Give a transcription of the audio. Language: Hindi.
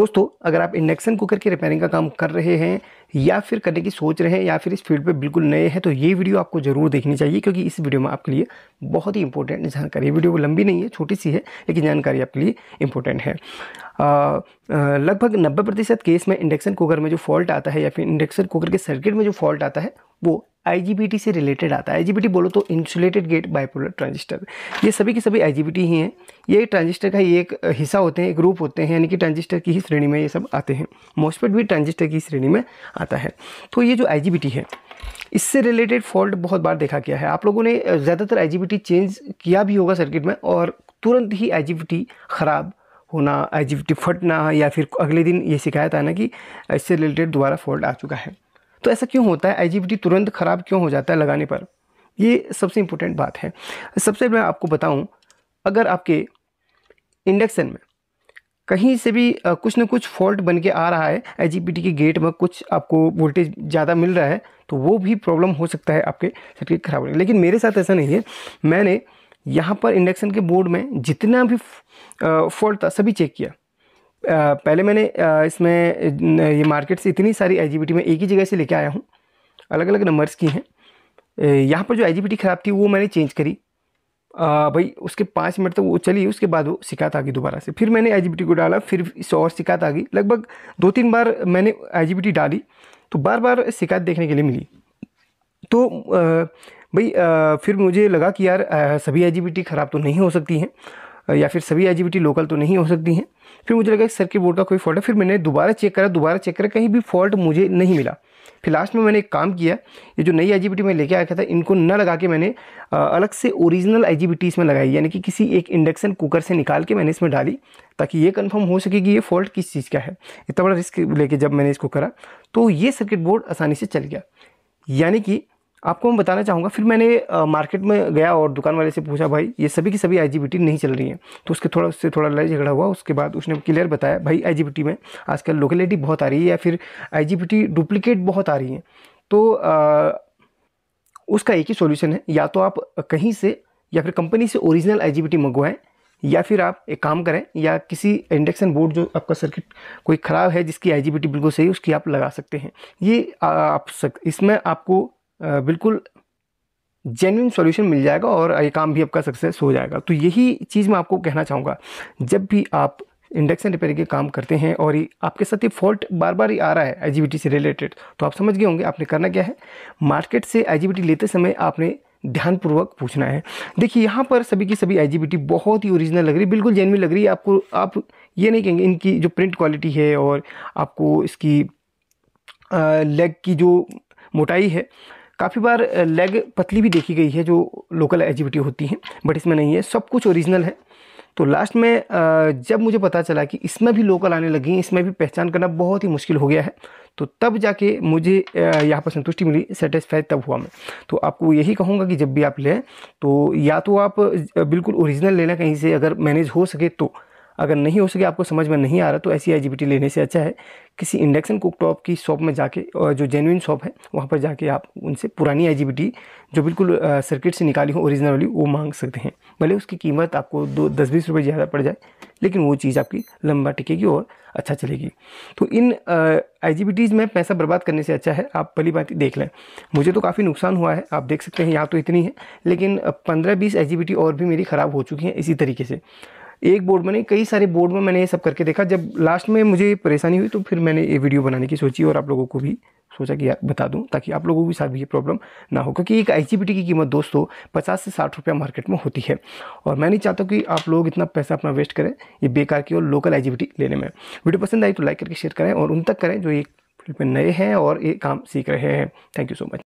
दोस्तों अगर आप इंडक्शन कुकर की रिपेयरिंग का काम कर रहे हैं या फिर करने की सोच रहे हैं या फिर इस फील्ड पे बिल्कुल नए हैं तो ये वीडियो आपको ज़रूर देखनी चाहिए क्योंकि इस वीडियो में आपके लिए बहुत ही इंपॉर्टेंट जानकारी ये वीडियो लंबी नहीं है छोटी सी है लेकिन जानकारी आपके लिए इंपॉर्टेंट है लगभग नब्बे प्रतिशत केस में इंडक्शन कुकर में जो फॉल्ट आता है या फिर इंडक्शन कुकर के सर्किट में जो फॉल्ट आता है वो आईजीबीटी से रिलेटेड आता है आईजीबीटी बोलो तो इंसुलेटेड गेट बाइपोलर ट्रांजिस्टर ये सभी के सभी आईजीबीटी ही हैं ये ट्रांजिस्टर का ही एक हिस्सा होते हैं एक रूप होते हैं यानी कि ट्रांजिस्टर की ही श्रेणी में ये सब आते हैं मोस्टपेट भी ट्रांजिस्टर की श्रेणी में आता है तो ये जो आईजीबीटी है इससे रिलेटेड फॉल्ट बहुत बार देखा गया है आप लोगों ने ज़्यादातर आईजीबीटी चेंज किया भी होगा सर्किट में और तुरंत ही आईजीबीटी ख़राब होना आईजीबीटी फटना या फिर अगले दिन ये शिकायत आना कि इससे रिलेटेड दोबारा फॉल्ट आ चुका है तो ऐसा क्यों होता है आई तुरंत ख़राब क्यों हो जाता है लगाने पर ये सबसे इम्पोर्टेंट बात है सबसे मैं आपको बताऊं अगर आपके इंडक्शन में कहीं से भी कुछ ना कुछ फॉल्ट बन के आ रहा है आई के गेट में कुछ आपको वोल्टेज ज़्यादा मिल रहा है तो वो भी प्रॉब्लम हो सकता है आपके सर्किट खराब होने लेकिन मेरे साथ ऐसा नहीं है मैंने यहाँ पर इंडक्शन के बोर्ड में जितना भी फॉल्ट था सभी चेक किया पहले मैंने इसमें ये मार्केट से इतनी सारी आई में एक ही जगह से लेके आया हूँ अलग अलग नंबर्स की हैं यहाँ पर जो आई ख़राब थी वो मैंने चेंज करी आ, भाई उसके पाँच मिनट तक तो वो चली उसके बाद वो शिकायत आ गई दोबारा से फिर मैंने आई को डाला फिर इस और शिकायत आ गई लगभग दो तीन बार मैंने आई डाली तो बार बार शिकायत देखने के लिए मिली तो आ, भाई फिर मुझे लगा कि यार सभी आई ख़राब तो नहीं हो सकती हैं या फिर सभी आई लोकल तो नहीं हो सकती हैं फिर मुझे लगा कि सर्किट बोर्ड का कोई फॉल्ट है फिर मैंने दोबारा चेक करा दोबारा चेक करा कहीं भी फॉल्ट मुझे नहीं मिला फिर लास्ट में मैंने एक काम किया ये जो नई आई मैं लेके आया था इनको न लगा के मैंने अलग से ओरिजिनल आई इसमें लगाई यानी कि किसी एक इंडक्शन कुकर से निकाल के मैंने इसमें डाली ताकि ये कन्फर्म हो सके कि ये फॉल्ट किस चीज़ का है इतना बड़ा रिस्क लेके जब मैंने इसको करा तो ये सर्किट बोर्ड आसानी से चल गया यानी कि आपको मैं बताना चाहूँगा फिर मैंने आ, मार्केट में गया और दुकान वाले से पूछा भाई ये सभी की सभी आई नहीं चल रही है तो उसके थोड़ा उससे थोड़ा लड़ाई झगड़ा हुआ उसके बाद उसने क्लियर बताया भाई आई में आजकल लोकेलिटी बहुत आ रही है या फिर आई डुप्लीकेट बहुत आ रही है तो आ, उसका एक ही सोल्यूशन है या तो आप कहीं से या फिर कंपनी से ओरिजिनल आई मंगवाएं या फिर आप एक काम करें या किसी इंडक्शन बोर्ड जो आपका सर्किट कोई ख़राब है जिसकी आई बिल्कुल सही उसकी आप लगा सकते हैं ये आप सक इसमें आपको बिल्कुल जेन्यून सॉल्यूशन मिल जाएगा और ये काम भी आपका सक्सेस हो जाएगा तो यही चीज़ मैं आपको कहना चाहूँगा जब भी आप इंडक्शन रिपेयरिंग रिपेयर के काम करते हैं और ये आपके साथ ये फॉल्ट बार बार ही आ रहा है आई से रिलेटेड तो आप समझ गए होंगे आपने करना क्या है मार्केट से आई लेते समय आपने ध्यानपूर्वक पूछना है देखिए यहाँ पर सभी की सभी आई बहुत ही ओरिजिनल लग रही है बिल्कुल जेनविन लग रही है आपको आप ये नहीं कहेंगे इनकी जो प्रिंट क्वालिटी है और आपको इसकी लेग की जो मोटाई है काफ़ी बार लेग पतली भी देखी गई है जो लोकल एजिविटी होती है बट इसमें नहीं है सब कुछ ओरिजिनल है तो लास्ट में जब मुझे पता चला कि इसमें भी लोकल आने लगी इसमें भी पहचान करना बहुत ही मुश्किल हो गया है तो तब जाके मुझे यहाँ पर संतुष्टि मिली सेटिस्फाई तब हुआ मैं तो आपको यही कहूँगा कि जब भी आप लें तो या तो आप बिल्कुल ओरिजिनल लेना कहीं से अगर मैनेज हो सके तो अगर नहीं हो सके आपको समझ में नहीं आ रहा तो ऐसी आई e लेने से अच्छा है किसी इंडक्शन कुकटॉप की शॉप में जाके और जो जेनुइन शॉप है वहाँ पर जाके आप उनसे पुरानी आई जो बिल्कुल सर्किट से निकाली हो ओरिजिनल वाली वो मांग सकते हैं भले उसकी कीमत आपको दो दस बीस रुपये ज़्यादा पड़ जाए लेकिन वो चीज़ आपकी लंबा टिकेगी और अच्छा चलेगी तो इन आई में पैसा बर्बाद करने से अच्छा है आप पहली बात देख लें मुझे तो काफ़ी नुकसान हुआ है आप देख सकते हैं यहाँ तो इतनी है लेकिन पंद्रह बीस आई और भी मेरी ख़राब हो चुकी हैं इसी तरीके से एक बोर्ड में नहीं कई सारे बोर्ड में मैंने ये सब करके देखा जब लास्ट में मुझे परेशानी हुई तो फिर मैंने ये वीडियो बनाने की सोची और आप लोगों को भी सोचा कि बता दूं ताकि आप लोगों को भी साथ भी ये प्रॉब्लम ना हो क्योंकि एक आई की कीमत दोस्तों पचास से साठ रुपया मार्केट में होती है और मैं नहीं चाहता कि आप लोग इतना पैसा अपना वेस्ट करें ये बेकार की और लोकल आई लेने में वीडियो पसंद आई तो लाइक करके शेयर करें और उन तक करें जो ये फील्ड में नए हैं और ये काम सीख रहे हैं थैंक यू सो मच